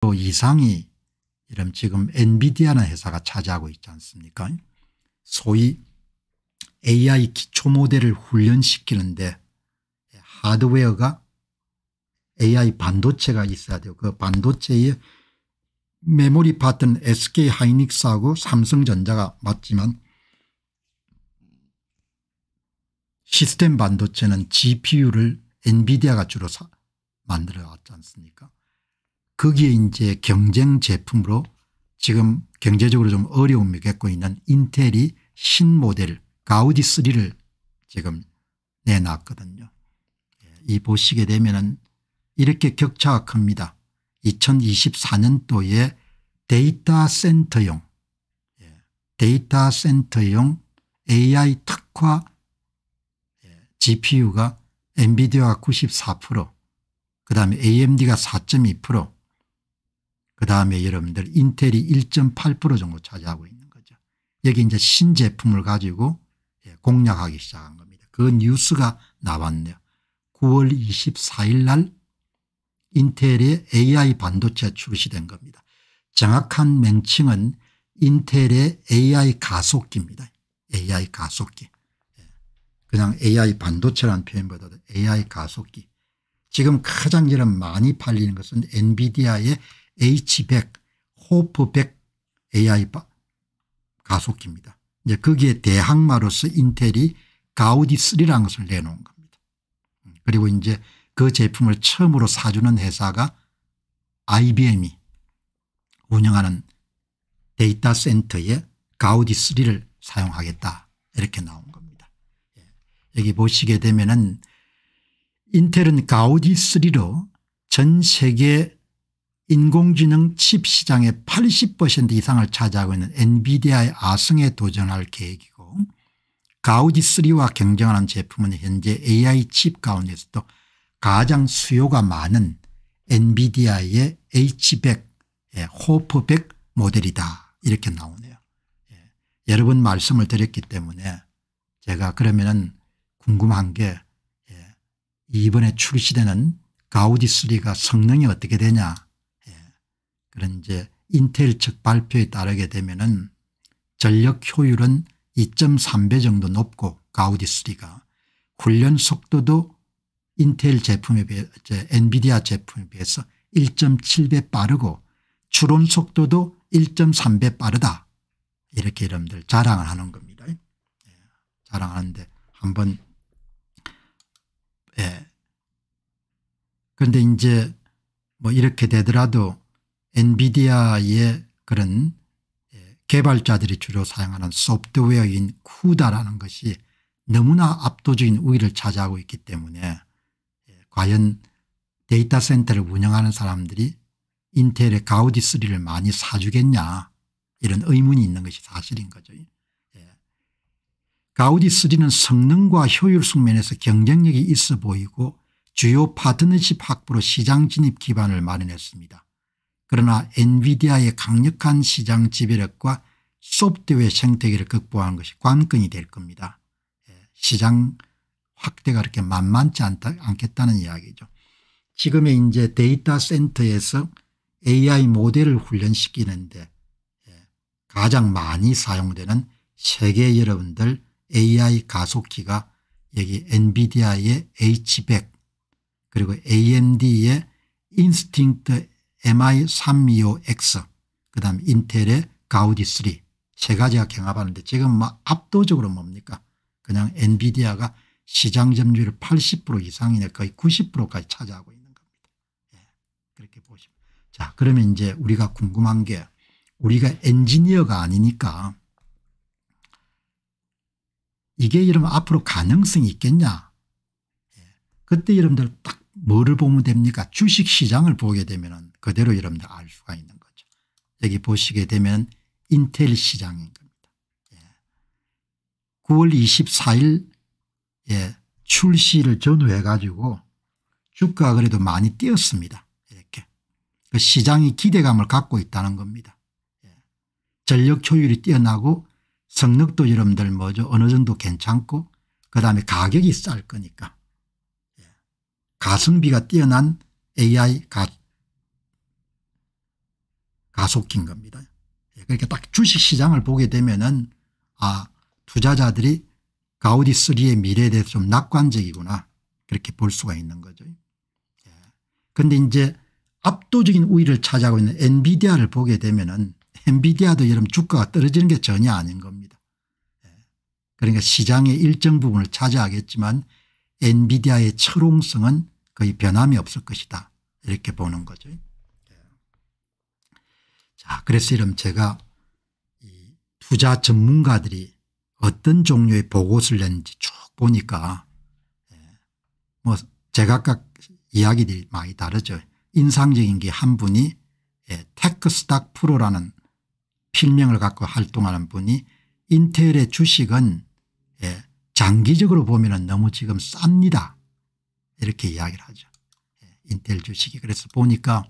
또 그 이상이 이런 지금 엔비디아는 회사가 차지하고 있지 않습니까 소위 AI 기초 모델을 훈련시키는데 하드웨어가 AI 반도체가 있어야 돼요. 그 반도체의 메모리 파트는 SK 하이닉스하고 삼성전자가 맞지만 시스템 반도체는 GPU를 엔비디아가 주로 만들어 왔지 않습니까 거기에 이제 경쟁 제품으로 지금 경제적으로 좀 어려움을 겪고 있는 인텔이 신모델 가우디 3를 지금 내놨거든요. 예, 이 보시게 되면은 이렇게 격차가 큽니다. 2024년도에 데이터 센터용 예, 데이터 센터용 AI 특화 GPU가 엔비디아가 94%그 다음에 AMD가 4.2% 그다음에 여러분들 인텔이 1.8% 정도 차지하고 있는 거죠. 여기 이제 신제품을 가지고 예, 공략하기 시작한 겁니다. 그 뉴스가 나왔네요. 9월 24일 날 인텔의 AI 반도체 출시된 겁니다. 정확한 명칭은 인텔의 AI 가속기입니다. AI 가속기. 예. 그냥 AI 반도체라는 표현보다도 AI 가속기. 지금 가장 많이 팔리는 것은 엔비디아의 H100, 호프100 AI 가속기입니다. 이제 거기에 대항마로서 인텔이 가우디3라는 것을 내놓은 겁니다. 음, 그리고 이제 그 제품을 처음으로 사주는 회사가 IBM이 운영하는 데이터 센터에 가우디3를 사용하겠다 이렇게 나온 겁니다. 예. 여기 보시게 되면 은 인텔은 가우디3로 전 세계 인공지능 칩 시장의 80% 이상을 차지하고 있는 엔비디아의 아승에 도전할 계획이고 가우디3와 경쟁하는 제품은 현재 AI 칩 가운데서도 가장 수요가 많은 엔비디아의 H100 예, 호프100 모델이다 이렇게 나오네요. 예, 여러 분 말씀을 드렸기 때문에 제가 그러면 은 궁금한 게 예, 이번에 출시되는 가우디3가 성능이 어떻게 되냐 그런 이제 인텔 측 발표에 따르게 되면은 전력 효율은 2.3배 정도 높고 가우디 수리가 훈련 속도도 인텔 제품에 비해 엔비디아 제품에 비해서 1.7배 빠르고 추론 속도도 1.3배 빠르다 이렇게 여러분들 자랑을 하는 겁니다. 예, 자랑하는데 한번 예. 그런데 이제 뭐 이렇게 되더라도 엔비디아의 그런 예, 개발자들이 주로 사용하는 소프트웨어인 쿠다라는 것이 너무나 압도적인 우위를 차지하고 있기 때문에 예, 과연 데이터 센터를 운영하는 사람들이 인텔의 가우디3를 많이 사주겠냐 이런 의문이 있는 것이 사실인 거죠. 예. 가우디3는 성능과 효율성 면에서 경쟁력이 있어 보이고 주요 파트너십 확보로 시장 진입 기반을 마련했습니다. 그러나 엔비디아의 강력한 시장 지배력과 소프트웨어 생태계를 극복하는 것이 관건이 될 겁니다. 예, 시장 확대가 그렇게 만만치 않다, 않겠다는 이야기죠. 지금의 이제 데이터 센터에서 AI 모델을 훈련시키는데 예, 가장 많이 사용되는 세계 여러분들 AI 가속기가 여기 엔비디아의 H100 그리고 AMD의 인스팅트 MI325X 그다음 인텔의 가우디 3세 가지가 경합하는데 지금 뭐 압도적으로 뭡니까 그냥 엔비디아가 시장 점유율 80% 이상이네 거의 90%까지 차지하고 있는 겁니다. 예, 그렇게 보시면 자 그러면 이제 우리가 궁금한 게 우리가 엔지니어가 아니니까 이게 이러면 앞으로 가능성이 있겠냐 예, 그때 여러분들 딱 뭐를 보면 됩니까 주식시장을 보게 되면 그대로 여러분들 알 수가 있는 거죠. 여기 보시게 되면 인텔 시장인 겁니다. 예. 9월 24일 예. 출시를 전후해 가지고 주가가 그래도 많이 뛰었습니다. 이렇게 그 시장이 기대감을 갖고 있다는 겁니다. 예. 전력 효율이 뛰어나고 성능도 여러분들 뭐죠 어느 정도 괜찮고 그다음에 가격이 쌀 거니까 가성비가 뛰어난 AI 가, 가속기인 겁니다. 예, 그렇게 딱 주식시장을 보게 되면은 아 투자자들이 가우디3의 미래에 대해서 좀 낙관적이구나 그렇게 볼 수가 있는 거죠. 그런데 예. 이제 압도적인 우위를 차지하고 있는 엔비디아를 보게 되면은 엔비디아도 여러분 주가가 떨어지는 게 전혀 아닌 겁니다. 예. 그러니까 시장의 일정 부분을 차지하겠지만 엔비디아의 철옹성은 거의 변함이 없을 것이다 이렇게 보는 거죠. 자 그래서 이런 제가 투자 전문가들이 어떤 종류의 보고서를 냈는지 쭉 보니까 예, 뭐 제각각 이야기들이 많이 다르죠. 인상적인 게 한 분이 예, 테크스닥 프로라는 필명을 갖고 활동하는 분이 인텔의 주식은 예, 장기적으로 보면 너무 지금 쌉니다. 이렇게 이야기를 하죠. 예, 인텔 주식이 그래서 보니까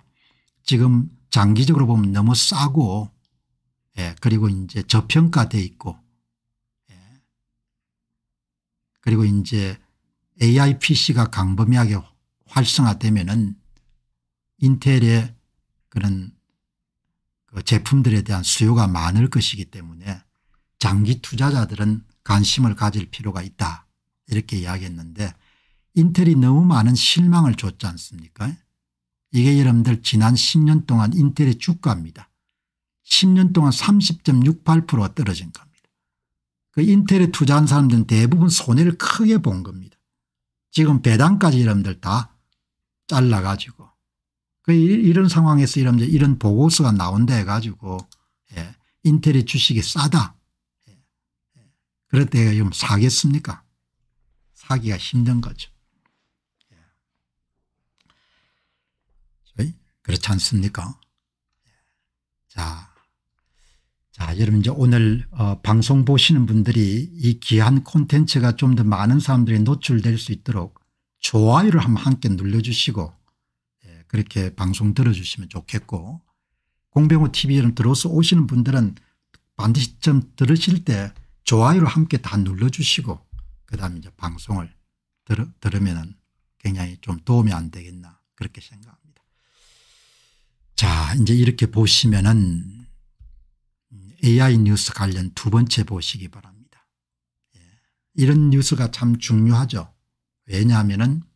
지금 장기적으로 보면 너무 싸고 예, 그리고 이제 저평가돼 있고 예. 그리고 이제 AI PC가 강범위하게 활성화되면은 인텔의 그런 그 제품들에 대한 수요가 많을 것이기 때문에 장기 투자자들은 관심을 가질 필요가 있다 이렇게 이야기했는데 인텔이 너무 많은 실망을 줬지 않습니까 이게 여러분들 지난 10년 동안 인텔의 주가입니다. 10년 동안 30.68%가 떨어진 겁니다. 그 인텔에 투자한 사람들은 대부분 손해를 크게 본 겁니다. 지금 배당까지 여러분들 다 잘라가지고 그 이런 상황에서 여러분들 이런 보고서가 나온다 해가지고 예, 인텔의 주식이 싸다 그럴 때가 지 사겠습니까? 사기가 힘든 거죠. 예. 그렇지 않습니까? 예. 자, 자, 여러분 이제 오늘 어, 방송 보시는 분들이 이 귀한 콘텐츠가 좀 더 많은 사람들이 노출될 수 있도록 좋아요를 한번 함께 눌러주시고 예, 그렇게 방송 들어주시면 좋겠고 공병호 TV 여러분 들어서 오시는 분들은 반드시 좀 들으실 때 좋아요를 함께 다 눌러주시고 그다음 이제 방송을 들, 들으면 굉장히 좀 도움이 안 되겠나 그렇게 생각합니다. 자 이제 이렇게 보시면은 AI 뉴스 관련 두 번째 보시기 바랍니다. 예. 이런 뉴스가 참 중요하죠. 왜냐하면은